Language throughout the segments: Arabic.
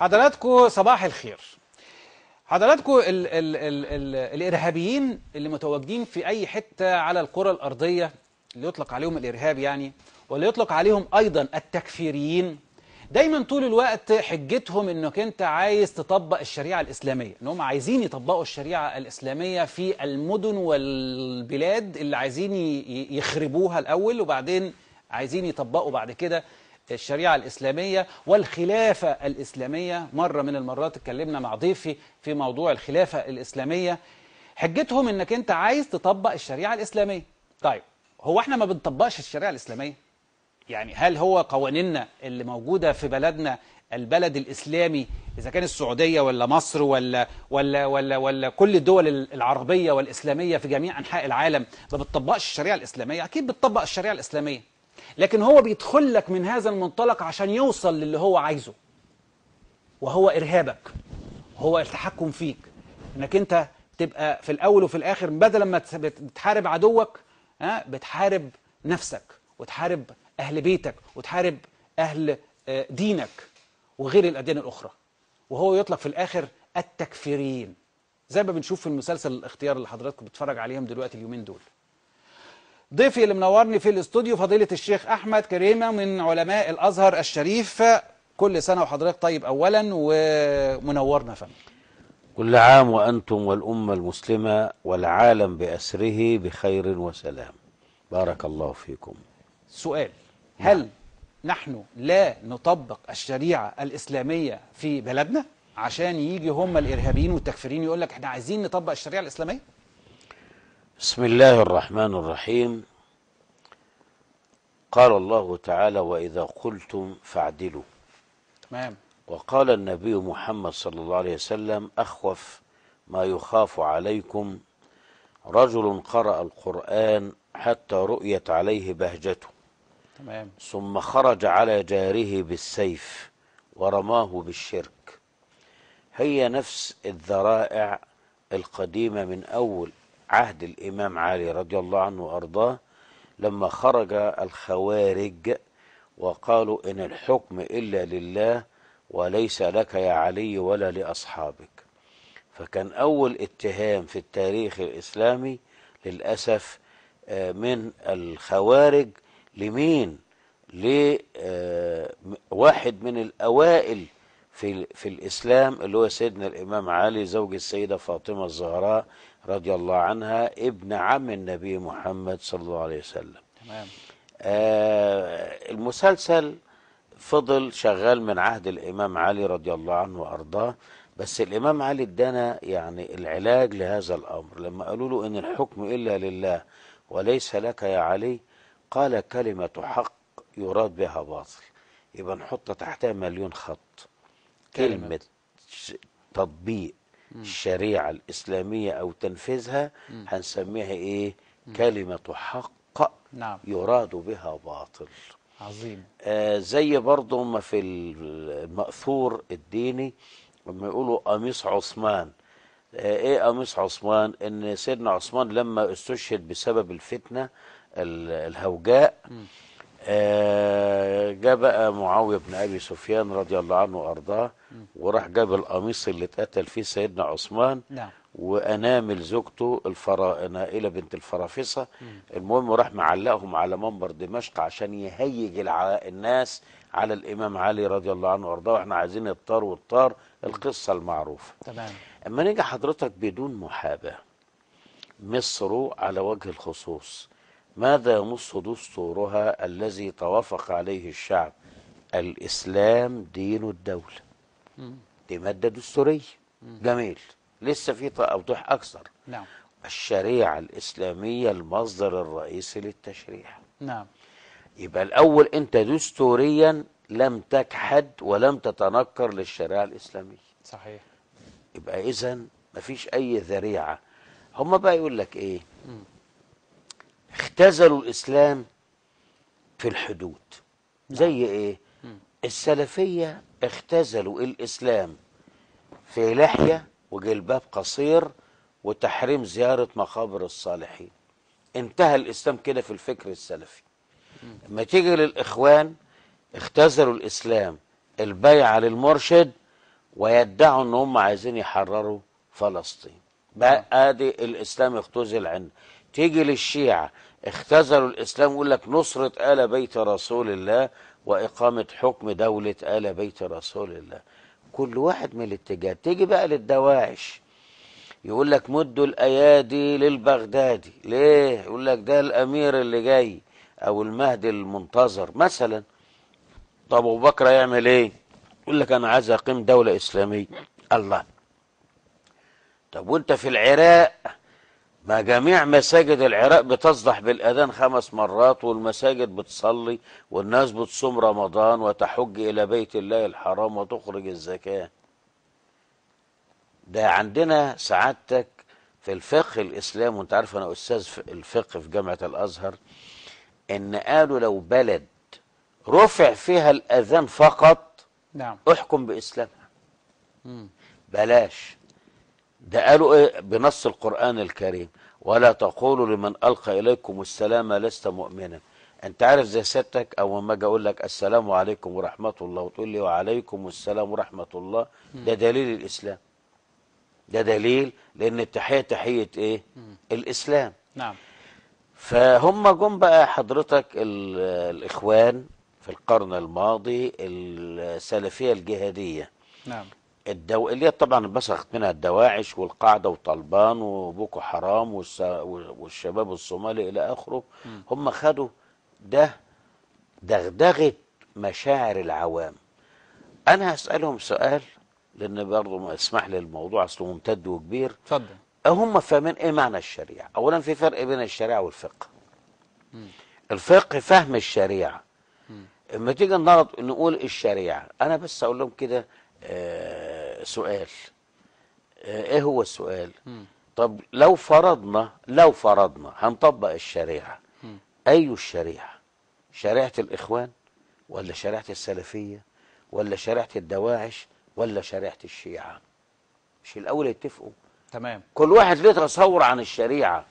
حضراتكم صباح الخير حضراتكم ال ال ال ال الإرهابيين اللي متواجدين في أي حتة على الكرة الأرضية اللي يطلق عليهم الإرهاب يعني واللي يطلق عليهم أيضا التكفيريين دايما طول الوقت حجتهم انك انت عايز تطبق الشريعه الاسلاميه ان هم عايزين يطبقوا الشريعه الاسلاميه في المدن والبلاد اللي عايزين يخربوها الاول وبعدين عايزين يطبقوا بعد كده الشريعة الإسلامية والخلافة الإسلامية مرة من المرات اتكلمنا مع ضيفي في موضوع الخلافة الإسلامية حجتهم انك انت عايز تطبق الشريعة الإسلامية طيب هو احنا ما بنطبقش الشريعة الإسلامية يعني هل هو قوانيننا اللي موجودة في بلدنا البلد الإسلامي إذا كان السعودية ولا مصر ولا ولا ولا ولا كل الدول العربية والإسلامية في جميع أنحاء العالم ما بتطبقش الشريعة الإسلامية أكيد بتطبق الشريعة الإسلامية لكن هو بيدخل لك من هذا المنطلق عشان يوصل للي هو عايزه وهو إرهابك هو التحكم فيك انك انت تبقى في الاول وفي الاخر بدل ما بتحارب عدوك ها آه، بتحارب نفسك وتحارب اهل بيتك وتحارب اهل آه، دينك وغير الاديان الاخرى وهو يطلق في الاخر التكفيريين زي ما بنشوف في المسلسل الاختيار اللي حضراتكم بتتفرج عليهم دلوقتي اليومين دول ضيفي اللي منورني في الاستوديو فضيلة الشيخ أحمد كريمة من علماء الأزهر الشريف كل سنة وحضرتك طيب أولا ومنورنا فن كل عام وأنتم والأمة المسلمة والعالم بأسره بخير وسلام بارك الله فيكم سؤال نعم. هل نعم. نحن لا نطبق الشريعة الإسلامية في بلدنا عشان يجي هم الإرهابيين والتكفيرين يقول لك احنا عايزين نطبق الشريعة الإسلامية بسم الله الرحمن الرحيم قال الله تعالى وإذا قلتم فاعدلوا تمام وقال النبي محمد صلى الله عليه وسلم أخوف ما يخاف عليكم رجل قرأ القرآن حتى رؤيت عليه بهجته تمام ثم خرج على جاره بالسيف ورماه بالشرك هي نفس الذرائع القديمة من أول عهد الإمام علي رضي الله عنه وأرضاه لما خرج الخوارج وقالوا إن الحكم إلا لله وليس لك يا علي ولا لأصحابك فكان أول اتهام في التاريخ الإسلامي للأسف آه، من الخوارج لمين لواحد آه، من الأوائل في, في الإسلام اللي هو سيدنا الإمام علي زوج السيدة فاطمة الزهراء رضي الله عنها ابن عم النبي محمد صلى الله عليه وسلم تمام آه المسلسل فضل شغال من عهد الإمام علي رضي الله عنه وأرضاه بس الإمام علي ادانا يعني العلاج لهذا الأمر لما قالوا له إن الحكم إلا لله وليس لك يا علي قال كلمة حق يراد بها باطل يبقى نحط تحتها مليون خط كلمة تطبيق الشريعة الإسلامية أو تنفيذها هنسميها إيه كلمة حق نعم. يراد بها باطل عظيم آه زي برضه ما في المأثور الديني لما يقولوا قميص عثمان آه ايه قميص عثمان ان سيدنا عثمان لما استشهد بسبب الفتنة الهوجاء م. آه، جاء بقى معاوية بن أبي سفيان رضي الله عنه وأرضاه وراح جاب القميص اللي اتقتل فيه سيدنا عثمان نعم. وأنامل زوجته الفرا... نائلة بنت الفرافصة المهم راح معلقهم على منبر دمشق عشان يهيج الع... الناس على الإمام علي رضي الله عنه وأرضاه وإحنا عايزين الطار والطار القصة المعروفة تمام أما نيجي حضرتك بدون محاباة مصر على وجه الخصوص ماذا ينص دستورها الذي توافق عليه الشعب الإسلام دين الدولة دي مادة دستورية جميل لسه في أوضح أكثر نعم الشريعة الإسلامية المصدر الرئيسي للتشريع نعم يبقى الأول أنت دستوريا لم تكحد ولم تتنكر للشريعة الإسلامية صحيح يبقى إذا مفيش أي ذريعة هم بقى يقول لك إيه؟ اختزلوا الاسلام في الحدود زي نعم. ايه السلفيه اختزلوا الاسلام في لحيه وجلباب قصير وتحريم زياره مقابر الصالحين انتهى الاسلام كده في الفكر السلفي لما تيجي للاخوان اختزلوا الاسلام البيعه للمرشد ويدعوا ان هم عايزين يحرروا فلسطين بقى نعم. ادي الاسلام اختزل عندنا تيجي للشيعه اختزلوا الإسلام يقول لك نصرة آل بيت رسول الله وإقامة حكم دولة آل بيت رسول الله كل واحد من الاتجاهات تيجي بقى للدواعش يقول لك مدوا الأيادي للبغدادي ليه يقول لك ده الأمير اللي جاي أو المهدي المنتظر مثلا طب أبو بكر يعمل إيه يقول لك أنا عايز أقيم دولة إسلامية الله طب وانت في العراق ما جميع مساجد العراق بتصدح بالأذان خمس مرات والمساجد بتصلي والناس بتصوم رمضان وتحج إلى بيت الله الحرام وتخرج الزكاة ده عندنا سعادتك في الفقه الإسلام وانت عارف أنا أستاذ في الفقه في جامعة الأزهر إن قالوا لو بلد رفع فيها الأذان فقط نعم. احكم بإسلامها بلاش ده قالوا ايه بنص القرآن الكريم ولا تقولوا لمن ألقى إليكم السلام لست مؤمنا أنت عارف زي سيادتك أول ما أجي أقول لك السلام عليكم ورحمة الله وتقول لي وعليكم السلام ورحمة الله ده دليل الإسلام ده دليل لأن التحية تحية إيه؟ الإسلام نعم فهم جم بقى حضرتك الإخوان في القرن الماضي السلفية الجهادية نعم الدو... اللي هي طبعا بسخت منها الدواعش والقاعده وطلبان وبوكو حرام والشباب الصومالي الى اخره هم خدوا ده دغدغه مشاعر العوام انا هسالهم سؤال لان برضه ما اسمح لي الموضوع اصله ممتد وكبير اتفضل هم فاهمين ايه معنى الشريعه اولا في فرق بين الشريعه والفقه مم. الفقه فهم الشريعه اما تيجي نقول الشريعه انا بس اقول لهم كده آه، سؤال آه، ايه هو السؤال طب لو فرضنا لو فرضنا هنطبق الشريعه اي الشريعه شريعه الاخوان ولا شريعه السلفيه ولا شريعه الدواعش ولا شريعه الشيعه مش الاول يتفقوا تمام كل واحد ليه تصور عن الشريعه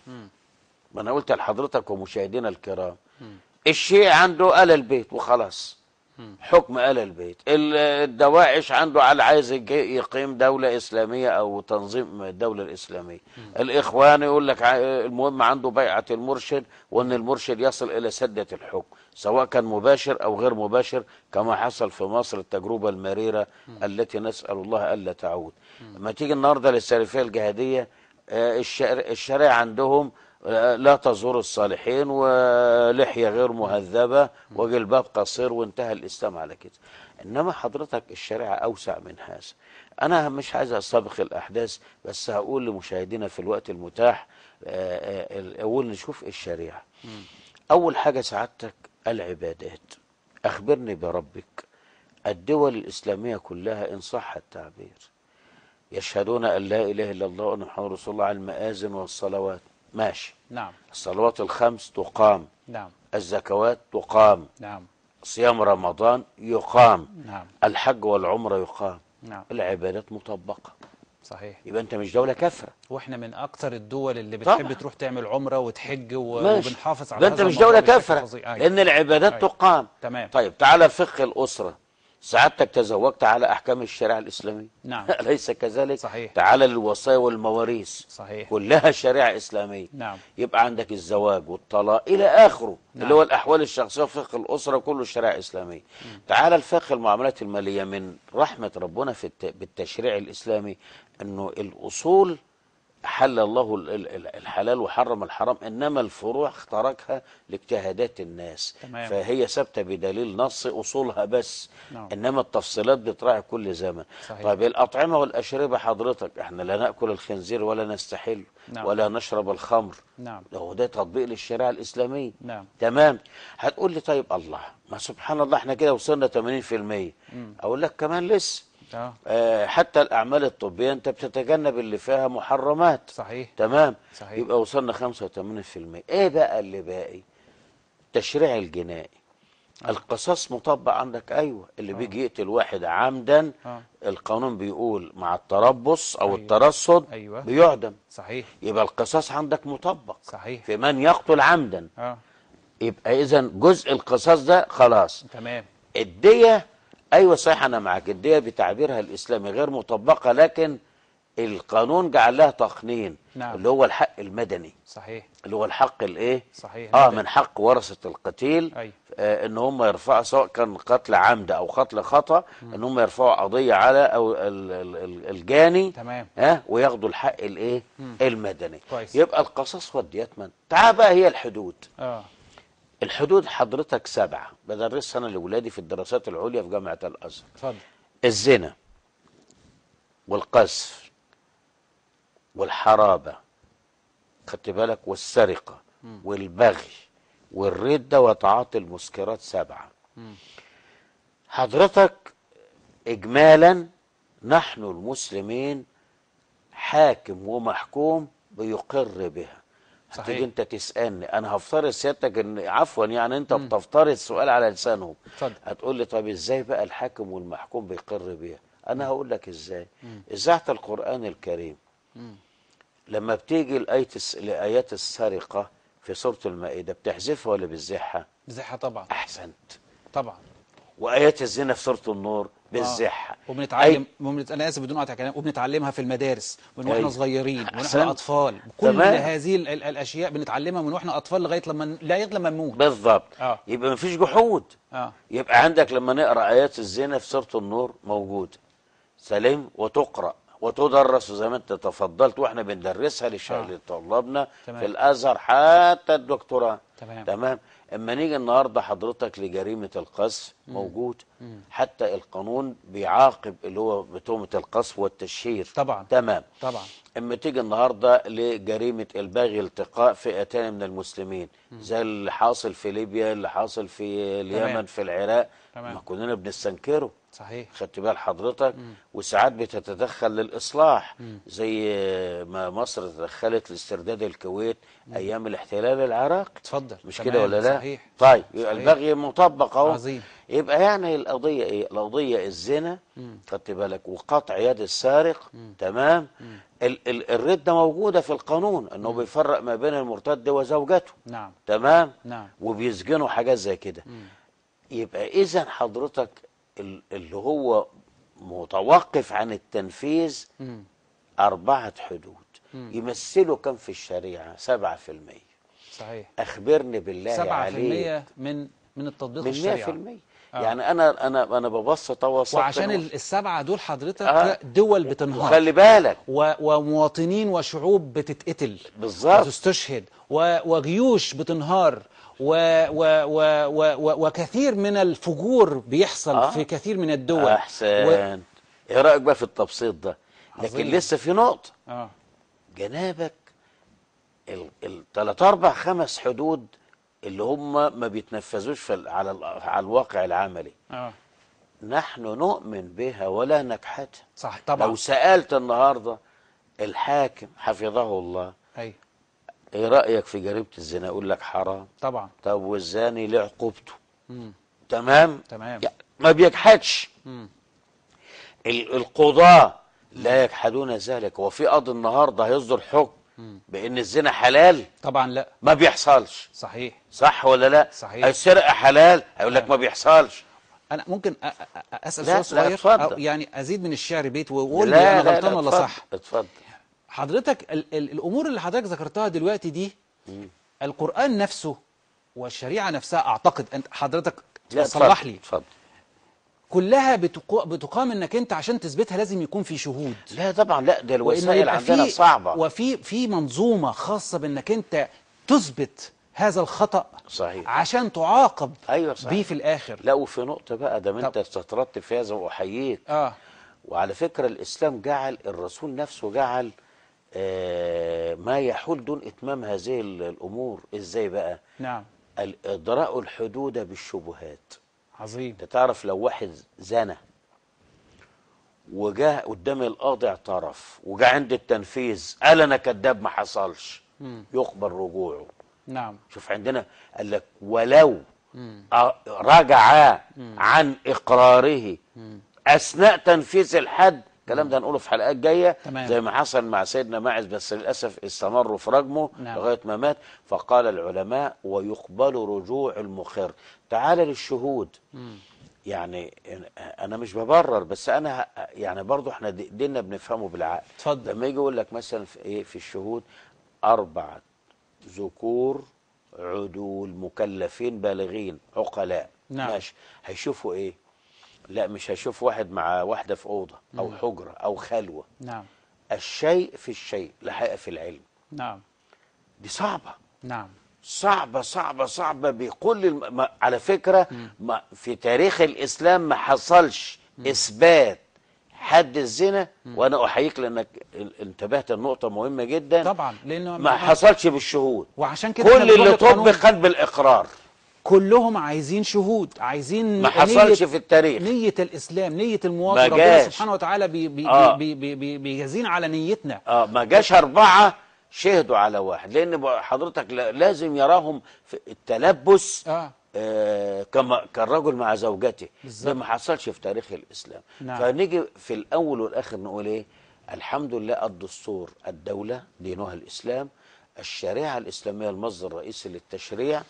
ما انا قلت لحضرتك ومشاهدينا الكرام الشيعة عنده ال البيت وخلاص حكم آل البيت الدواعش عنده على عايز يقيم دولة إسلامية أو تنظيم الدولة الإسلامية الإخوان يقول لك المهم عنده بيعة المرشد وأن المرشد يصل إلى سدة الحكم سواء كان مباشر أو غير مباشر كما حصل في مصر التجربة المريرة التي نسأل الله ألا تعود ما تيجي النهاردة للسلفية الجهادية آه، الشريعة عندهم لا تزور الصالحين ولحية غير مهذبة وجلباب قصير وانتهى الإسلام على كده إنما حضرتك الشريعة أوسع من هذا أنا مش عايز أستبق الأحداث بس هقول لمشاهدينا في الوقت المتاح آه، آه، أقول نشوف الشريعة أول حاجة سعادتك العبادات أخبرني بربك الدول الإسلامية كلها إن صح التعبير يشهدون أن لا إله إلا الله وأن محمد رسول الله على المآذن والصلوات ماشي نعم الصلوات الخمس تقام نعم الزكوات تقام نعم صيام رمضان يقام نعم الحج والعمرة يقام نعم العبادات مطبقة صحيح يبقى انت مش دولة كافرة واحنا من أكثر الدول اللي بتحب طبعا. تروح تعمل عمرة وتحج و... وبنحافظ على يبقى انت مش دولة كافرة أيوة. لان العبادات أي. أيوة. تقام تمام طيب تعالى فقه الاسرة سعادتك تزوجت على أحكام الشريعة الإسلامية نعم أليس كذلك صحيح تعال للوصايا والمواريث صحيح كلها شريعة إسلامية نعم يبقى عندك الزواج والطلاق إلى آخره نعم. اللي هو الأحوال الشخصية وفقه الأسرة كله شريعة إسلامية مم. تعال الفقه المعاملات المالية من رحمة ربنا في الت... بالتشريع الإسلامي أنه الأصول حل الله الحلال وحرم الحرام انما الفروع اخترقها لاجتهادات الناس تمام. فهي ثابته بدليل نص اصولها بس نعم. انما التفصيلات بتراعي كل زمن صحيح. طيب الاطعمه والاشربه حضرتك احنا لا ناكل الخنزير ولا نستحل نعم. ولا نشرب الخمر نعم هو ده تطبيق للشريعه الاسلاميه نعم تمام هتقول لي طيب الله ما سبحان الله احنا كده وصلنا 80% اقول لك كمان لسه آه. آه، حتى الأعمال الطبية أنت بتتجنب اللي فيها محرمات صحيح تمام صحيح. يبقى وصلنا 85% إيه بقى اللي باقي التشريع الجنائي آه. القصاص مطبق عندك أيوة اللي آه. بيجي يقتل واحد عمدا آه. القانون بيقول مع التربص أو أيوة. الترصد أيوة. بيعدم صحيح يبقى القصاص عندك مطبق صحيح في من يقتل عمدا آه. يبقى إذا جزء القصاص ده خلاص تمام الدية أيوة صحيح أنا معاك الدية بتعبيرها الإسلامي غير مطبقة لكن القانون جعل لها تقنين نعم. اللي هو الحق المدني صحيح اللي هو الحق الايه صحيح اه من حق ورثه القتيل آه ان هم يرفعوا سواء كان قتل عمد او قتل خطا م. ان هم يرفعوا قضيه على او الجاني تمام ها آه وياخدوا الحق الايه المدني كويس. يبقى القصاص والديات من تعال بقى هي الحدود اه الحدود حضرتك سبعة بدرسها أنا لأولادي في الدراسات العليا في جامعة الأزهر اتفضل الزنا والقذف والحرابة خدت بالك والسرقة م. والبغي والردة وتعاطي المسكرات سبعة م. حضرتك إجمالا نحن المسلمين حاكم ومحكوم بيقر بها تيجي انت تسالني انا هفترض سيادتك ان عفوا يعني انت م. بتفترض سؤال على لسانهم اتفضل هتقول لي طب ازاي بقى الحاكم والمحكوم بيقر بيها انا هقول لك ازاي اذاعه القران الكريم م. لما بتيجي لايه لايات السرقه في سوره المائده بتحذفها ولا بتزحها؟ بتزحها طبعا احسنت طبعا وايات الزنا في سوره النور آه. بالزحه وبنتعلم انا اسف بدون قطع كلام وبنتعلمها في المدارس من واحنا صغيرين واحنا اطفال كل تمام. هذه الـ الـ الاشياء بنتعلمها من واحنا اطفال لغايه لما لا لما نموت بالظبط آه. يبقى مفيش جحود آه. يبقى عندك لما نقرا ايات الزنا في سوره النور موجوده سلام وتقرا وتدرس زي ما انت تفضلت واحنا بندرسها للطلابنا آه. لطلابنا في الازهر حتى الدكتوراه تمام تمام اما نيجي النهارده حضرتك لجريمه القذف موجود حتى القانون بيعاقب اللي هو بتهمه القذف والتشهير طبعا تمام طبعا اما تيجي النهارده لجريمه البغي التقاء فئتين من المسلمين زي اللي حاصل في ليبيا اللي حاصل في اليمن تمام. في العراق تمام. ما كلنا بنستنكره صحيح خدت بال حضرتك مم. وساعات بتتدخل للاصلاح مم. زي ما مصر تدخلت لاسترداد الكويت مم. ايام الاحتلال العراقي اتفضل مش كده ولا لا صحيح. طيب صحيح. البغي مطبق اهو عظيم يبقى يعني القضيه ايه القضيه الزنا خدت بالك وقطع يد السارق مم. تمام مم. ال ال الردة موجودة في القانون انه مم. بيفرق ما بين المرتد وزوجته نعم تمام نعم وبيسجنوا حاجات زي كده يبقى اذا حضرتك اللي هو متوقف عن التنفيذ م. أربعة حدود م. يمثلوا كم في الشريعة سبعة في المية صحيح أخبرني بالله سبعة عليك في المية من من التطبيق من الشريعة من 100% آه. يعني انا انا انا ببسط تواصل وعشان السبعه دول حضرتك آه. دول بتنهار خلي بالك و ومواطنين وشعوب بتتقتل بالظبط بتستشهد وجيوش بتنهار و و و و و وكثير من الفجور بيحصل آه. في كثير من الدول احسن و... ايه رايك بقى في التبسيط ده لكن عظيم. لسه في نقطه آه. جنابك الثلاث أربع خمس حدود اللي هم ما بيتنفذوش في على على الواقع العملي آه. نحن نؤمن بها ولا نجحتها صح طبعا لو سالت النهارده الحاكم حفظه الله أي. ايه رايك في جريمه الزنا اقول لك حرام طبعا طب والزاني ليه عقوبته تمام تمام ما بيجحدش القضاه لا يجحدون ذلك وفي قاضي النهارده هيصدر حكم بان الزنا حلال طبعا لا ما بيحصلش صحيح صح ولا لا صحيح السرقه حلال هيقول لك آه. ما بيحصلش انا ممكن اسال سؤال صغير يعني ازيد من الشعر بيت وقول لي انا غلطان ولا صح اتفضل حضرتك ال ال الأمور اللي حضرتك ذكرتها دلوقتي دي مم. القرآن نفسه والشريعة نفسها أعتقد أن حضرتك صلح لي اتفضل كلها بتقو... بتقام انك انت عشان تثبتها لازم يكون في شهود لا طبعا لا ده الوسائل عندنا صعبه وفي في منظومه خاصه بانك انت تثبت هذا الخطا صحيح عشان تعاقب ايوه صحيح بيه في الاخر لا وفي نقطه بقى ده انت استطردت في هذا واحييك اه وعلى فكره الاسلام جعل الرسول نفسه جعل آه، ما يحول دون إتمام هذه الأمور إزاي بقى نعم الادراء الحدود بالشبهات عظيم أنت تعرف لو واحد زنى وجاء قدام القاضي اعترف وجاء عند التنفيذ قال أنا كذاب ما حصلش يقبل رجوعه نعم شوف عندنا قال لك ولو رجع عن إقراره أثناء تنفيذ الحد الكلام نعم. ده هنقوله في حلقات جايه تمام. زي ما حصل مع سيدنا ماعز بس للاسف استمروا في رجمه نعم. لغايه ما مات فقال العلماء ويقبل رجوع المخر تعال للشهود مم. يعني انا مش ببرر بس انا يعني برضه احنا ديننا بنفهمه بالعقل اتفضل لما يجي يقول لك مثلا في ايه في الشهود اربعه ذكور عدول مكلفين بالغين عقلاء نعم ماشي هيشوفوا ايه لا مش هشوف واحد مع واحدة في أوضة أو حجرة أو خلوة نعم الشيء في الشيء لحقيقة في العلم نعم دي صعبة نعم صعبة صعبة صعبة بكل الم... على فكرة ما في تاريخ الإسلام ما حصلش مم. إثبات حد الزنا مم. وانا احييك لانك انتبهت لنقطه مهمه جدا طبعا لانه ما حصلش بالشهود وعشان كده كل اللي طبق قلب الاقرار كلهم عايزين شهود عايزين ما حصلش في التاريخ نية الإسلام نية المواطن ربنا سبحانه وتعالى بي بي آه بي بي بي بيجازين على نيتنا آه ما جاش أربعة شهدوا على واحد لأن حضرتك لازم يراهم في التلبس آه آه كما كالرجل مع زوجته بالزبط. ده ما حصلش في تاريخ الإسلام نعم. فنيجي في الأول والآخر نقول إيه الحمد لله الدستور الدولة دينها الإسلام الشريعة الإسلامية المصدر الرئيسي للتشريع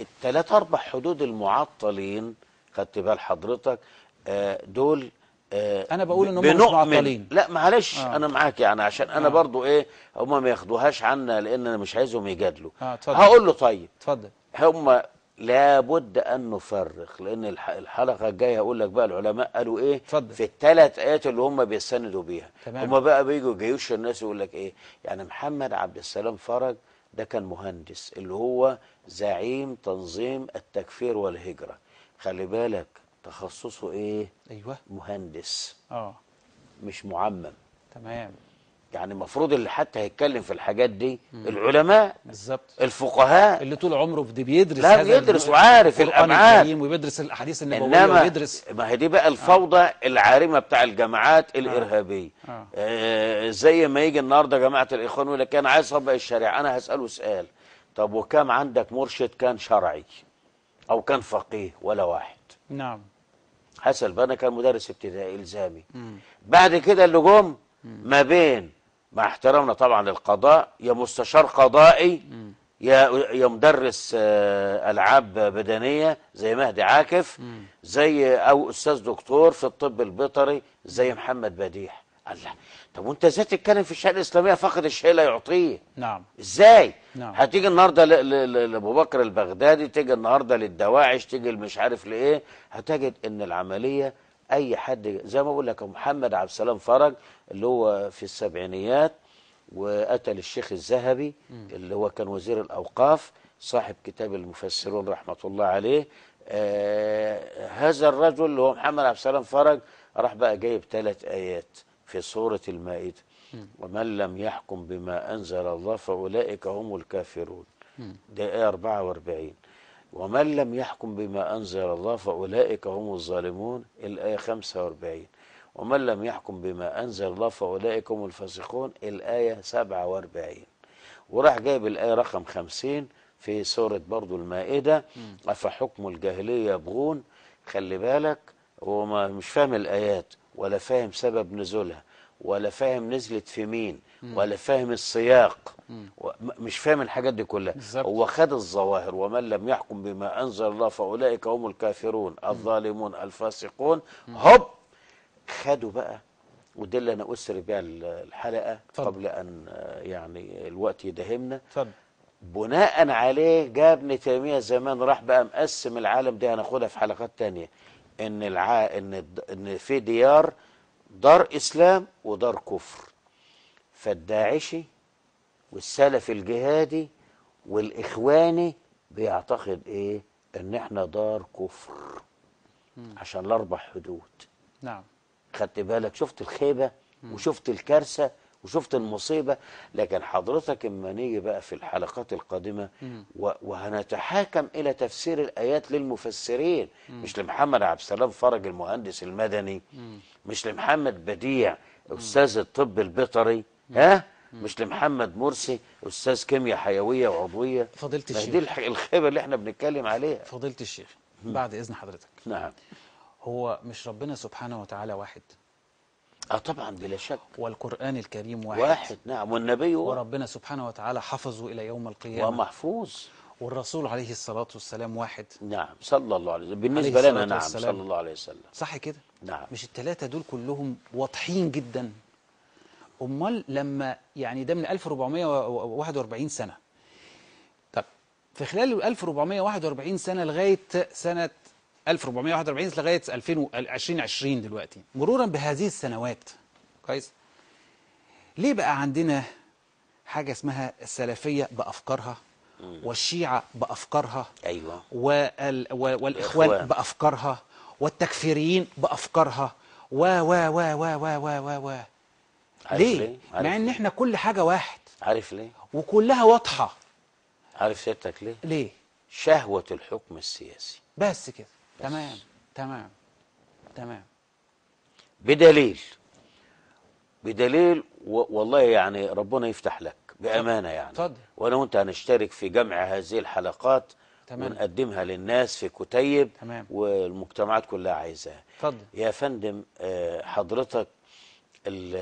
التلات اربع حدود المعطلين خدت بال حضرتك آه، دول آه، انا بقول ان هم مش معطلين لا معلش آه. انا معاك يعني عشان انا آه. برضو ايه هم ما ياخدوهاش عنا لان انا مش عايزهم يجادلوا آه هقول له طيب اتفضل هم لابد ان نفرق لان الحلقه الجايه هقول لك بقى العلماء قالوا ايه تفضل. في الثلاث ايات اللي هم بيستندوا بيها هم بقى بيجوا جيوش الناس يقول لك ايه يعني محمد عبد السلام فرج ده كان مهندس اللي هو زعيم تنظيم التكفير والهجرة خلي بالك تخصصه ايه أيوة. مهندس اه مش معمم تمام يعني المفروض اللي حتى هيتكلم في الحاجات دي مم. العلماء بالظبط الفقهاء اللي طول عمره في دي بيدرس لا بيدرس وعارف الامعان وبيدرس الاحاديث النبويه وبيدرس ما هي دي بقى الفوضى آه. العارمه بتاع الجماعات آه. الارهابيه آه. آه. آه زي ما يجي النهارده جماعه الاخوان يقول لك انا عايز اطبق الشريعه انا هساله سؤال طب وكم عندك مرشد كان شرعي او كان فقيه ولا واحد نعم حسن انا كان مدرس ابتدائي الزامي مم. بعد كده اللي جم ما بين مع احترامنا طبعا للقضاء يا مستشار قضائي يا يا مدرس آه، العاب بدنيه زي مهدي عاكف زي او استاذ دكتور في الطب البيطري زي محمد بديح الله طب وانت ازاي تتكلم في الشهاده الاسلاميه فقد الشيء لا يعطيه نعم ازاي نعم. هتيجي النهارده لابو بكر البغدادي تيجي النهارده للدواعش تيجي مش عارف لايه هتجد ان العمليه اي حد زي ما بقول لك محمد عبد السلام فرج اللي هو في السبعينيات وقتل الشيخ الذهبي اللي هو كان وزير الاوقاف صاحب كتاب المفسرون رحمه الله عليه آه هذا الرجل اللي هو محمد عبد السلام فرج راح بقى جايب ثلاث ايات في سوره المائده ومن لم يحكم بما انزل الله فاولئك هم الكافرون ده ايه 44 ومن لم يحكم بما أنزل الله فأولئك هم الظالمون الآية 45 ومن لم يحكم بما أنزل الله فأولئك هم الفاسقون الآية 47 وراح جايب الآية رقم 50 في سورة برضو المائدة أفحكم الجاهلية يبغون خلي بالك وما مش فاهم الآيات ولا فاهم سبب نزولها ولا فاهم نزلت في مين ولا فاهم السياق مش فاهم الحاجات دي كلها بالزبط. هو خد الظواهر ومن لم يحكم بما انزل الله فاولئك هم الكافرون الظالمون الفاسقون هب خدوا بقى ودي اللي انا اسري بيها الحلقه طب. قبل ان يعني الوقت يدهمنا طب. بناء عليه جاب ابن تيميه زمان راح بقى مقسم العالم دي هناخدها في حلقات تانية ان الع... ان ان في ديار دار اسلام ودار كفر فالداعشي والسلف الجهادي والاخواني بيعتقد ايه ان احنا دار كفر مم. عشان الاربع حدود نعم خدت بالك شفت الخيبه مم. وشفت الكارثه وشفت المصيبة لكن حضرتك اما نيجي بقى في الحلقات القادمة وهنتحاكم إلى تفسير الآيات للمفسرين مش لمحمد عبد السلام فرج المهندس المدني مش لمحمد بديع أستاذ الطب البيطري ها مش لمحمد مرسي أستاذ كيمياء حيوية وعضوية فضيلة الشيخ دي الخيبة اللي احنا بنتكلم عليها فضيلة الشيخ بعد إذن حضرتك نعم هو مش ربنا سبحانه وتعالى واحد اه طبعا بلا شك والقرآن الكريم واحد واحد نعم والنبي وربنا سبحانه وتعالى حفظه إلى يوم القيامة ومحفوظ والرسول عليه الصلاة والسلام واحد نعم صلى الله عليه وسلم بالنسبة لنا نعم صلى الله عليه وسلم صح كده نعم مش الثلاثة دول كلهم واضحين جدا أمال لما يعني ده من 1441 سنة طب في خلال 1441 سنة لغاية سنة 1441 لغايه 2020 دلوقتي مرورا بهذه السنوات كويس ليه بقى عندنا حاجه اسمها السلفيه بافكارها والشيعه بافكارها ايوه وال والاخوان إخوان. بافكارها والتكفيريين بافكارها و و و و و و و و ليه؟, ليه؟ مع ان احنا كل حاجه واحد عارف ليه؟ وكلها واضحه عارف سيادتك ليه؟ ليه؟ شهوه الحكم السياسي بس كده تمام تمام تمام بدليل بدليل و... والله يعني ربنا يفتح لك بامانه يعني اتفضل وانا وانت هنشترك في جمع هذه الحلقات تمام. ونقدمها للناس في كتيب تمام. والمجتمعات كلها عايزاها اتفضل يا فندم آه، حضرتك الـ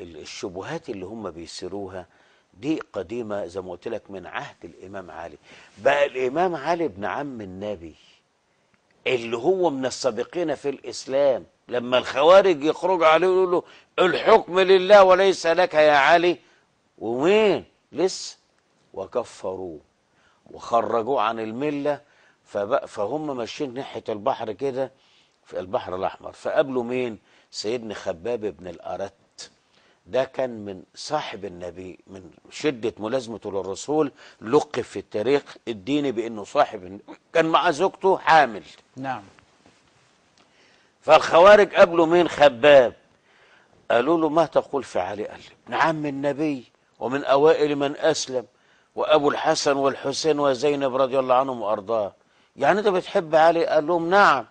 الـ الشبهات اللي هم بيسروها دي قديمه زي ما قلت لك من عهد الامام علي بقى الامام علي ابن عم النبي اللي هو من السابقين في الإسلام لما الخوارج يخرجوا عليه ويقولوا الحكم لله وليس لك يا علي ومين لسه وكفروه وخرجوه عن الملة فهم ماشيين ناحية البحر كده في البحر الأحمر فقابلوا مين سيدنا خباب بن الأرت ده كان من صاحب النبي من شدة ملازمته للرسول لقب في التاريخ الديني بأنه صاحب كان مع زوجته حامل نعم فالخوارج قابلوا مين خباب قالوا له ما تقول في علي قال ابن عم النبي ومن أوائل من أسلم وأبو الحسن والحسين وزينب رضي الله عنهم وأرضاه يعني أنت بتحب علي قال لهم نعم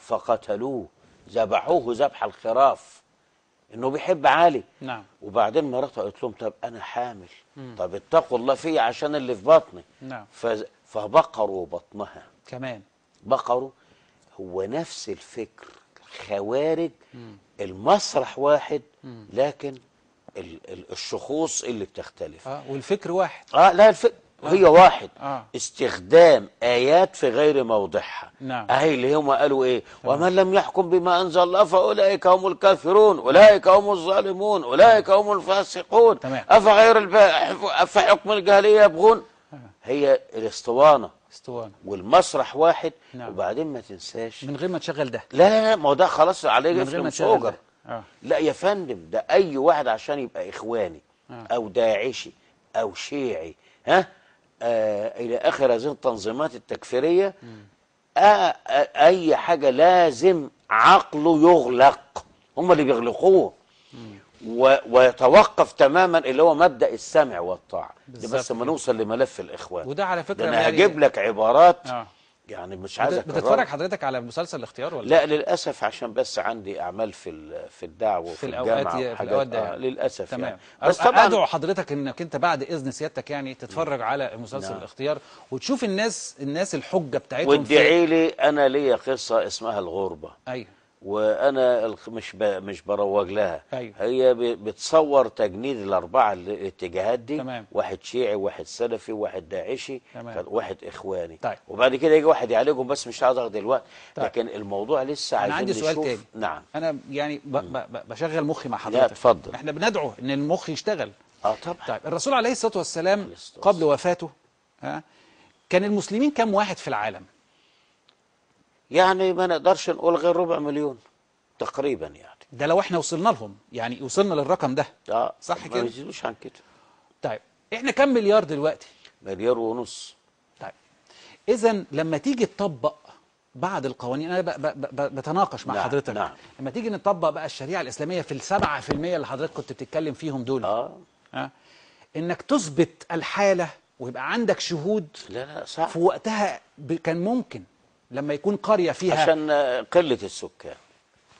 فقتلوه ذبحوه ذبح الخراف انه بيحب علي نعم وبعدين مراته قالت لهم طب انا حامل مم. طب اتقوا الله فيا عشان اللي في بطني نعم ف... فبقروا بطنها كمان بقروا هو نفس الفكر خوارج مم. المسرح واحد مم. لكن ال... الشخوص اللي بتختلف اه والفكر واحد اه لا الفكر وهي واحد آه. استخدام آيات في غير موضعها نعم. أهي اللي هم قالوا إيه طبعا. ومن لم يحكم بما أنزل الله فأولئك هم الكافرون أولئك هم الظالمون أولئك هم الفاسقون تمام. أفغير الب... أفحكم الجهلية يبغون آه. هي الاسطوانة اسطوانة والمسرح واحد نعم. وبعدين ما تنساش من غير ما تشغل ده لا لا لا ما هو ده خلاص عليه من يفرم سوجر آه. لا يا فندم ده أي واحد عشان يبقى إخواني آه. أو داعشي أو شيعي ها آه، إلى آخر هذه التنظيمات التكفيرية آه، آه، أي حاجة لازم عقله يغلق هم اللي بيغلقوه ويتوقف تماما اللي هو مبدا السمع والطاعه بس ما نوصل لملف الاخوان وده على فكره انا هجيب لك عبارات آه. يعني مش عايز بتتفرج حضرتك على مسلسل الاختيار ولا لا للاسف عشان بس عندي اعمال في في الدعوه في الاوقات في الاوقات ده آه للاسف تمام. يعني بس طبعا ادعو حضرتك انك انت بعد اذن سيادتك يعني تتفرج على مسلسل نعم. الاختيار وتشوف الناس الناس الحجه بتاعتهم وادعي لي انا ليا قصه اسمها الغربه ايوه وانا مش مش بروج لها أيوة. هي بتصور تجنيد الاربعه الاتجاهات دي تمام. واحد شيعي واحد سلفي واحد داعشي تمام. واحد اخواني طيب. وبعد كده يجي واحد يعالجهم بس مش هقدر دلوقتي طيب. لكن الموضوع لسه عايزين عندي سؤال تاني نعم انا يعني ب ب بشغل مخي مع حضرتك لا اتفضل احنا بندعو ان المخ يشتغل اه طبعا طيب الرسول عليه الصلاه والسلام قبل وفاته ها كان المسلمين كم واحد في العالم يعني ما نقدرش نقول غير ربع مليون تقريبا يعني ده لو احنا وصلنا لهم يعني وصلنا للرقم ده اه صح كده ما يزيدوش عن كده طيب احنا كم مليار دلوقتي مليار ونص طيب اذا لما تيجي تطبق بعض القوانين انا بتناقش مع نعم حضرتك نعم. لما تيجي نطبق بقى الشريعه الاسلاميه في ال7% اللي حضرتك كنت بتتكلم فيهم دول اه, ها آه، انك تثبت الحاله ويبقى عندك شهود لا لا صح في وقتها كان ممكن لما يكون قرية فيها عشان قلة السكان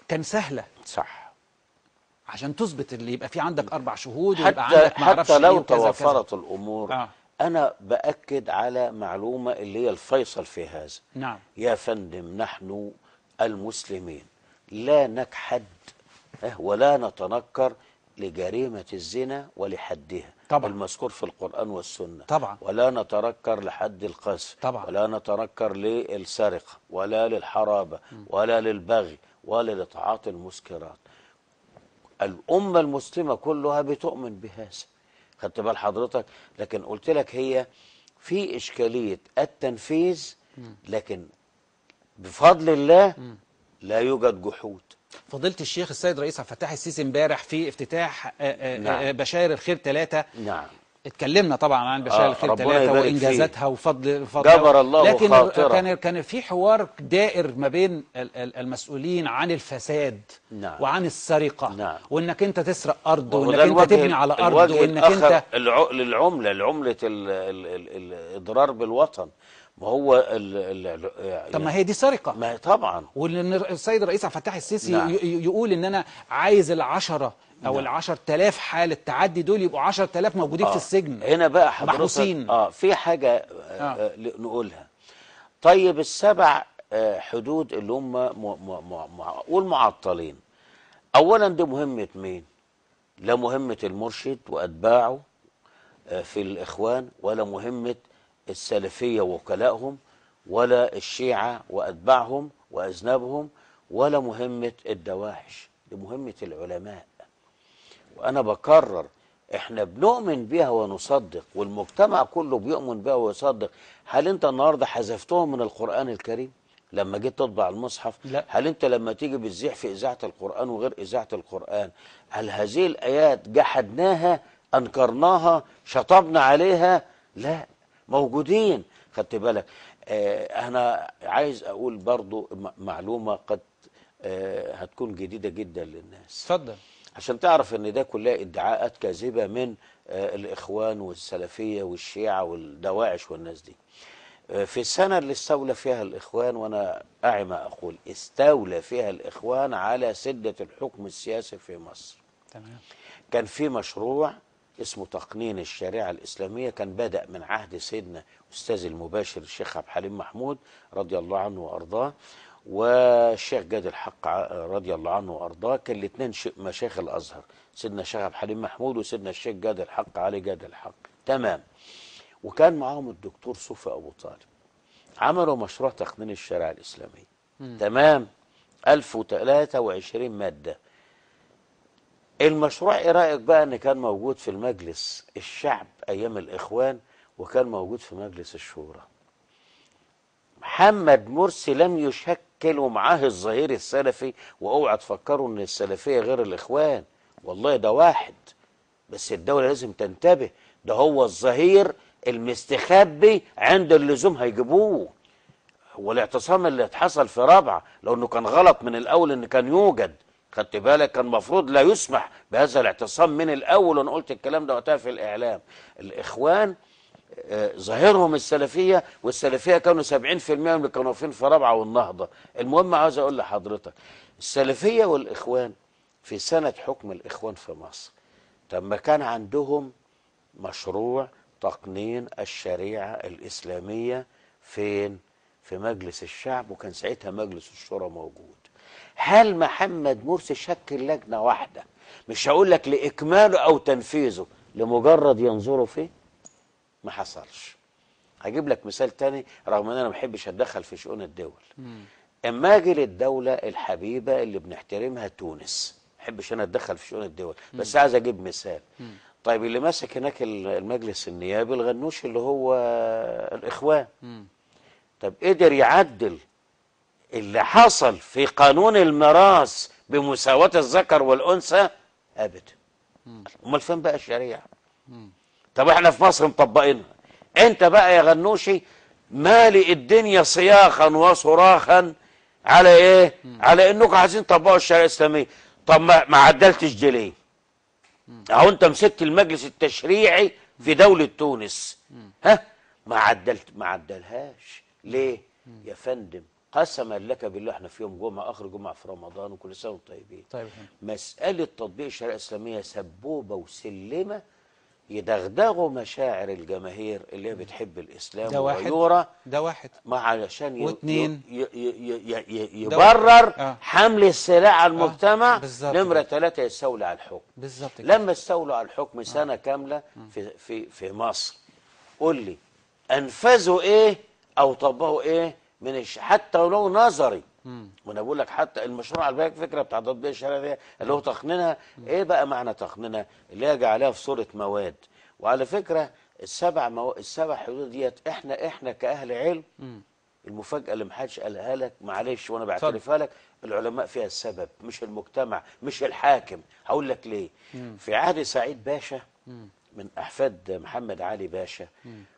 كان سهلة صح عشان تثبت اللي يبقى في عندك أربع شهود حتى ويبقى عندك حتى إيه لو توفرت كذا. الأمور آه. أنا بأكد على معلومة اللي هي الفيصل في هذا نعم يا فندم نحن المسلمين لا نكحد إيه، ولا نتنكر لجريمة الزنا ولحدها طبعا المذكور في القرآن والسنة طبعا ولا نتركر لحد القذف طبعا ولا نتركر للسرقة ولا للحرابة ولا للبغي ولا لتعاطي المسكرات الأمة المسلمة كلها بتؤمن بهذا خدت بال حضرتك لكن قلت لك هي في إشكالية التنفيذ لكن بفضل الله لا يوجد جحود فضلت الشيخ السيد رئيس عبد الفتاح السيسي امبارح في افتتاح آه، آه، آه، نعم. بشاير الخير ثلاثة نعم اتكلمنا طبعا عن بشاير آه الخير ثلاثة وانجازاتها فيه. وفضل فضل جبر الله لكن خاطرة. كان كان في حوار دائر ما بين المسؤولين عن الفساد نعم. وعن السرقه نعم. وانك انت تسرق ارض وانك انت تبني على ارض وانك انت العمله العمله الاضرار بالوطن ما هو ال ال يعني طب ما يعني هي دي سرقه ما طبعا والسيد الرئيس عبد الفتاح السيسي نعم. يقول ان انا عايز العشرة او نعم. ال10000 حاله تعدي دول يبقوا 10000 موجودين آه. في السجن هنا بقى حضرتك محبوسين اه في حاجه آه. آه. آه، نقولها طيب السبع آه، حدود اللي هم معقول معطلين اولا دي مهمه مين لا مهمه المرشد واتباعه آه، في الاخوان ولا مهمه السلفية ووكلائهم ولا الشيعة وأتباعهم وأذنابهم ولا مهمة الدواحش دي مهمة العلماء وأنا بكرر احنا بنؤمن بها ونصدق والمجتمع كله بيؤمن بها ويصدق هل انت النهارده حذفتهم من القرآن الكريم لما جيت تطبع المصحف لا. هل انت لما تيجي بتزيح في إذاعة القرآن وغير إذاعة القرآن هل هذه الآيات جحدناها أنكرناها شطبنا عليها لا موجودين خدت بالك آه انا عايز اقول برضو معلومه قد آه هتكون جديده جدا للناس اتفضل عشان تعرف ان ده كلها ادعاءات كاذبه من آه الاخوان والسلفيه والشيعه والدواعش والناس دي آه، في السنة اللي استولى فيها الإخوان وأنا أعمى أقول استولى فيها الإخوان على سدة الحكم السياسي في مصر تمام. كان في مشروع اسمه تقنين الشريعة الإسلامية كان بدأ من عهد سيدنا أستاذ المباشر الشيخ عبد الحليم محمود رضي الله عنه وأرضاه والشيخ جاد الحق رضي الله عنه وأرضاه كان الاثنين مشايخ الأزهر سيدنا الشيخ عبد الحليم محمود وسيدنا الشيخ جاد الحق علي جاد الحق تمام وكان معاهم الدكتور صوفي أبو طالب عملوا مشروع تقنين الشريعة الإسلامية م. تمام 1023 مادة المشروع ايه رايك بقى ان كان موجود في المجلس الشعب ايام الاخوان وكان موجود في مجلس الشورى محمد مرسي لم يشكل معاه الظهير السلفي واوعى تفكروا ان السلفيه غير الاخوان والله ده واحد بس الدوله لازم تنتبه ده هو الظهير المستخبي عند اللزوم هيجيبوه والاعتصام اللي حصل في رابعه لو انه كان غلط من الاول ان كان يوجد خدت بالك كان المفروض لا يسمح بهذا الاعتصام من الاول وانا قلت الكلام ده وقتها في الاعلام الاخوان آه، ظاهرهم السلفية والسلفية كانوا 70% من اللي كانوا واقفين في رابعة والنهضة المهم عاوز أقول لحضرتك السلفية والإخوان في سنة حكم الإخوان في مصر ما كان عندهم مشروع تقنين الشريعة الإسلامية فين في مجلس الشعب وكان ساعتها مجلس الشورى موجود هل محمد مرسي شكل لجنه واحده مش هقول لك لاكماله او تنفيذه لمجرد ينظروا فيه ما حصلش هجيب لك مثال تاني رغم ان انا ما بحبش اتدخل في شؤون الدول مم. اما اجي للدوله الحبيبه اللي بنحترمها تونس ما بحبش انا اتدخل في شؤون الدول بس عايز اجيب مثال طيب اللي ماسك هناك المجلس النيابي الغنوش اللي هو الاخوان طب قدر يعدل اللي حصل في قانون الميراث بمساواة الذكر والأنثى أبدا أمال فين بقى الشريعة طب احنا في مصر مطبقينها انت بقى يا غنوشي مالي الدنيا صياخا وصراخا على ايه مم. على انكم عايزين تطبقوا الشريعه الاسلاميه طب ما عدلتش دي ليه اهو انت مسكت المجلس التشريعي في دوله تونس مم. ها ما عدلت ما عدلهاش ليه مم. يا فندم قسما لك بالله احنا في يوم جمعه اخر جمعه في رمضان وكل سنه وانتم طيبين طيب مساله تطبيق الشريعه الاسلاميه سبوبه وسلمه يدغدغوا مشاعر الجماهير اللي هي بتحب الاسلام ده واحد ويورا ده واحد ما علشان واثنين يبرر آه. حمل السلاح على آه. المجتمع آه. نمره ثلاثه يستولى على الحكم بالظبط لما استولوا على الحكم آه. سنه آه. كامله في في في مصر قول لي انفذوا ايه او طبقوا ايه من الش... حتى ولو نظري وانا بقول لك حتى المشروع على فكره بتاع تطبيق الشرع دي اللي هو تقنينها ايه بقى معنى تقنينها اللي هي جعلها في صوره مواد وعلى فكره السبع مو... السبع حدود ديت احنا احنا كاهل علم مم. المفاجاه اللي محدش قالها لك معلش وانا بعترفها لك العلماء فيها السبب مش المجتمع مش الحاكم هقول لك ليه مم. في عهد سعيد باشا مم. من احفاد محمد علي باشا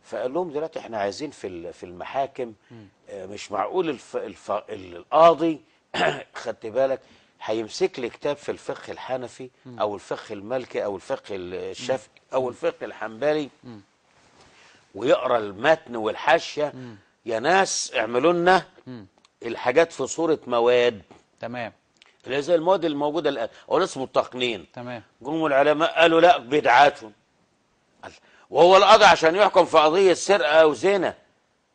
فقال لهم دلوقتي احنا عايزين في في المحاكم آه، مش معقول الف الف القاضي خدت بالك هيمسك لي كتاب في الفقه الحنفي او الفقه المالكي او الفقه الشافعي او الفقه الحنبلي ويقرا المتن والحاشيه يا ناس اعملوا لنا الحاجات في صوره مواد تمام اللي زي المواد الموجوده الان او اسمه التقنين تمام جم العلماء قالوا لا بدعاتهم وهو القاضي عشان يحكم في قضيه سرقه أو زنا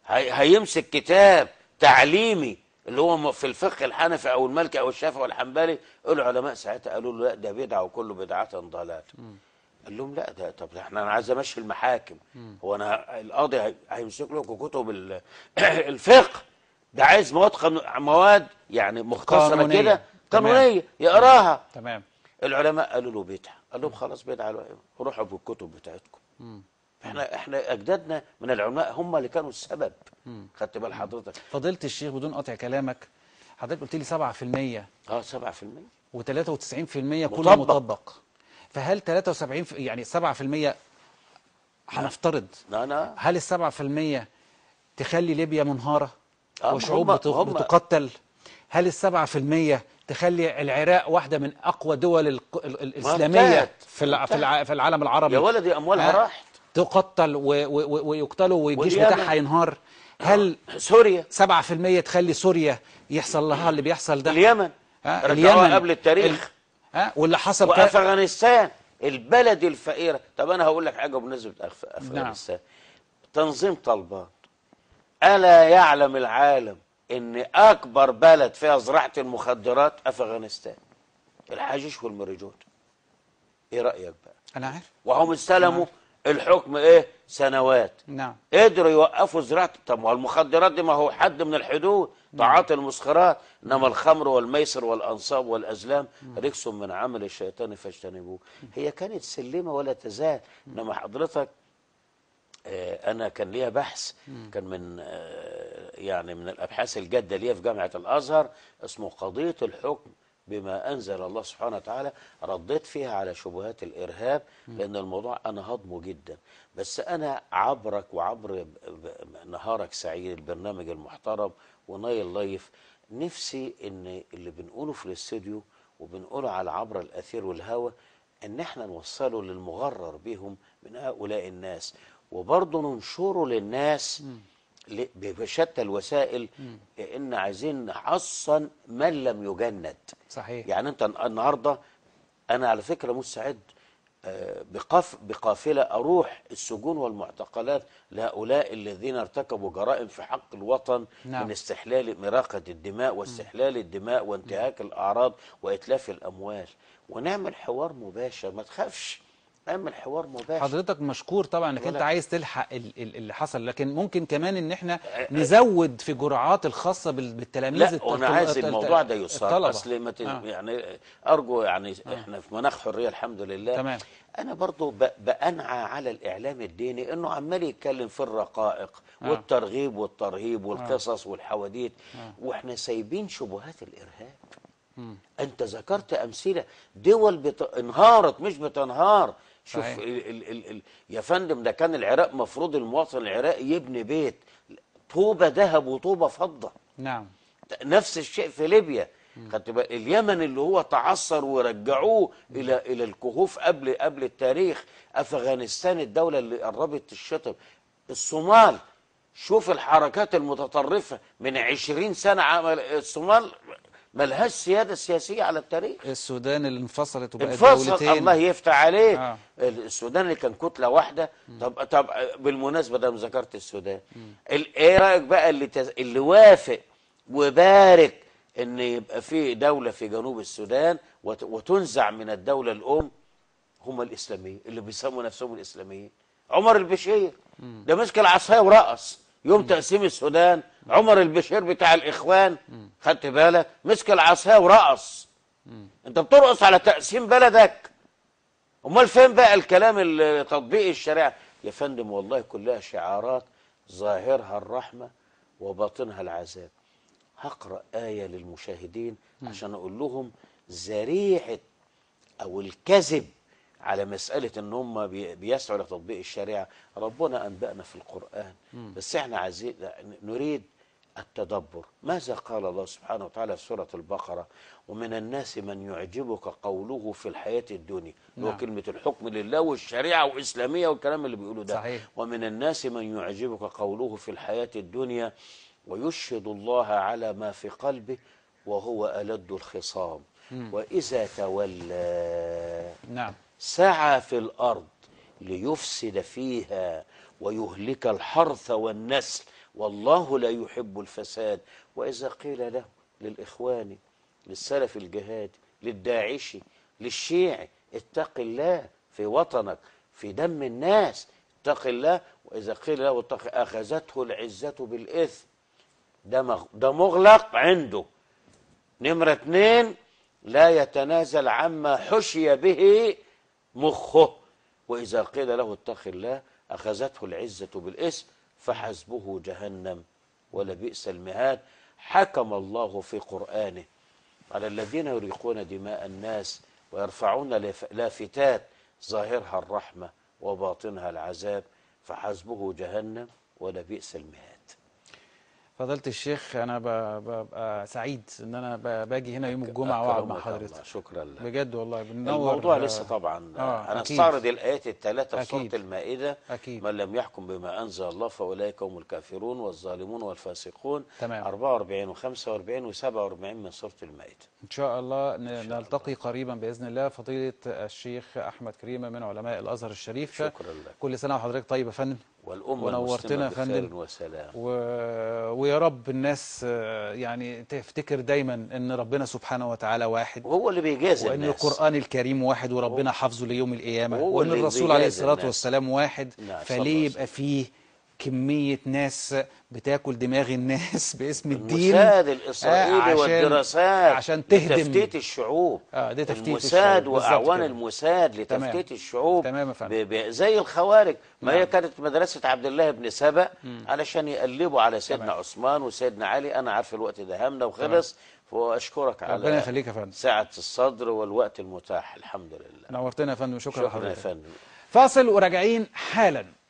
هيمسك كتاب تعليمي اللي هو في الفقه الحنفي او المالكي او الشافعي والحنبلي العلماء ساعتها قالوا له لا ده بدعه وكل بدعه ضلالات قال لهم لا ده طب احنا انا عايز امشي المحاكم هو انا القاضي هيمسك لكم كتب الفقه ده عايز مواد مواد يعني مختصره كده قانونيه يقراها تمام العلماء قالوا له بدعه قال لهم خلاص بدعه روحوا بالكتب بتاعتكم مم. احنا احنا اجدادنا من العلماء هم اللي كانوا السبب خدت بال حضرتك فضيله الشيخ بدون قطع كلامك حضرتك قلت لي 7% اه 7% و93% كله مطبق فهل 73 يعني 7% هنفترض لا لا هل ال 7% تخلي ليبيا منهارة آه، وشعوب بتقتل هل ال 7% تخلي العراق واحدة من أقوى دول الإسلامية في في العالم العربي يا ولدي أموالها راحت تقتل ويقتلوا والجيش بتاعها ينهار هل سوريا 7% تخلي سوريا يحصل لها اللي بيحصل ده اليمن اليمن قبل التاريخ ها واللي حصل وافغانستان البلد الفقيره طب انا هقول لك حاجه بمناسبه نعم. افغانستان نعم. تنظيم طالبان الا يعلم العالم ان اكبر بلد فيها زراعه المخدرات افغانستان الحشيش والمريجوت ايه رايك بقى انا عارف وهم استلموا الحكم ايه سنوات نعم قدروا يوقفوا زراعه طب ما المخدرات دي ما هو حد من الحدود تعاطي نعم. المسخرات انما الخمر والميسر والانصاب والازلام نعم. رجس من عمل الشيطان فاجتنبوه نعم. هي كانت سلمه ولا تزال انما حضرتك آه، انا كان ليا بحث كان من آه، يعني من الابحاث الجاده ليا في جامعه الازهر اسمه قضيه الحكم بما انزل الله سبحانه وتعالى رديت فيها على شبهات الارهاب لان الموضوع انا هضمه جدا بس انا عبرك وعبر نهارك سعيد البرنامج المحترم ونايل لايف نفسي ان اللي بنقوله في الاستوديو وبنقوله على عبر الاثير والهوى ان احنا نوصله للمغرر بهم من هؤلاء الناس وبرضه ننشره للناس بشتى الوسائل ان عايزين نحصن من لم يجند صحيح يعني انت النهارده انا على فكره مستعد آه، بقف بقافله اروح السجون والمعتقلات لهؤلاء الذين ارتكبوا جرائم في حق الوطن نعم. من استحلال مراقه الدماء واستحلال الدماء وانتهاك الاعراض واتلاف الاموال ونعمل حوار مباشر ما تخافش اما الحوار مباشر حضرتك مشكور طبعا انك انت عايز تلحق اللي حصل لكن ممكن كمان ان احنا نزود في جرعات الخاصه بالتلاميذ لا انا عايز الموضوع ده يصار اصل ما آه. يعني ارجو يعني آه. احنا في مناخ حريه الحمد لله تمام انا برضو بانعى على الاعلام الديني انه عمال يتكلم في الرقائق آه. والترغيب والترهيب والقصص والحواديت واحنا سايبين شبهات الارهاب انت ذكرت امثله دول بت... انهارت مش بتنهار شوف ال ال ال ال يا فندم ده كان العراق مفروض المواطن العراقي يبني بيت طوبه ذهب وطوبه فضه نعم نفس الشيء في ليبيا خدت بالك اليمن اللي هو تعثر ورجعوه الى الى الكهوف قبل قبل التاريخ افغانستان الدوله اللي قربت الشطب الصومال شوف الحركات المتطرفه من 20 سنه عمل الصومال ملهاش سيادة سياسية على التاريخ السودان اللي انفصلت وبقت انفصل دولتين الله يفتح عليك آه. السودان اللي كان كتلة واحدة طب طب بالمناسبة ده ذكرت السودان ايه رأيك بقى اللي تز... اللي وافق وبارك ان يبقى في دولة في جنوب السودان وت... وتنزع من الدولة الأم هم الإسلاميين اللي بيسموا نفسهم الإسلاميين عمر البشير ده مسك العصاية ورقص يوم تقسيم السودان عمر البشير بتاع الاخوان خدت بالك مسك العصا ورقص انت بترقص على تقسيم بلدك امال فين بقى الكلام تطبيق الشريعه يا فندم والله كلها شعارات ظاهرها الرحمه وباطنها العذاب هقرا ايه للمشاهدين عشان اقول لهم ذريعه او الكذب على مسألة ان هم بيسعوا لتطبيق الشريعة ربنا أنبأنا في القرآن بس احنا عايزين نريد التدبر ماذا قال الله سبحانه وتعالى في سورة البقرة ومن الناس من يعجبك قوله في الحياة الدنيا نعم. هو كلمة الحكم لله والشريعة وإسلامية والكلام اللي بيقوله ده صحيح. ومن الناس من يعجبك قوله في الحياة الدنيا ويشهد الله على ما في قلبه وهو ألد الخصام م. وإذا تولى نعم. سعى في الأرض ليفسد فيها ويهلك الحرث والنسل والله لا يحب الفساد وإذا قيل له للإخوان للسلف الجهادي للداعشي للشيعي اتق الله في وطنك في دم الناس اتق الله وإذا قيل له اتق أخذته العزة بالإثم ده, ده مغلق عنده نمرة اتنين لا يتنازل عما حشي به مخه وإذا قيل له اتق الله أخذته العزة بالإثم فحسبه جهنم ولبئس المهاد حكم الله في قرآنه على الذين يريقون دماء الناس ويرفعون لافتات ظاهرها الرحمة وباطنها العذاب فحسبه جهنم ولبئس المهاد فضلت الشيخ انا ببقى سعيد ان انا باجي هنا يوم الجمعه واقعد مع حضرتك شكرا لك بجد والله بننور الموضوع لسه طبعا آه انا استعرض الايات الثلاثه في سوره المائده أكيد من لم يحكم بما انزل الله فاولئك هم الكافرون والظالمون والفاسقون تمام 44 و45 و47 من سوره المائده ان شاء الله إن نلتقي الله. قريبا باذن الله فضيله الشيخ احمد كريمه من علماء الازهر الشريف شكرا لك كل سنه وحضرتك طيب يا فندم والأمة ونورتنا فندم وسلام و... ويا رب الناس آه، يعني تفتكر دايما أن ربنا سبحانه وتعالى واحد وهو اللي بيجازي وأن الناس. القرآن الكريم واحد وربنا حافظه ليوم القيامة وأن الرسول عليه الصلاة والسلام واحد نعم فليه يبقى فيه كمية ناس بتاكل دماغ الناس باسم الدين المساد آه، الإسرائيلي آه عشان والدراسات عشان تهدم لتفتيت الشعوب آه دي تفتيت المساد وأعوان المساد لتفتيت تمام الشعوب تمام زي الخوارج ما هي نعم. كانت مدرسة عبد الله بن سبأ علشان يقلبوا على سيدنا تمام. عثمان وسيدنا علي أنا عارف الوقت ده همنا وخلص تمام. واشكرك على ربنا يخليك يا فندم سعه الصدر والوقت المتاح الحمد لله نورتنا يا فندم شكرا لحضرتك شكرا يا فندم فاصل وراجعين حالا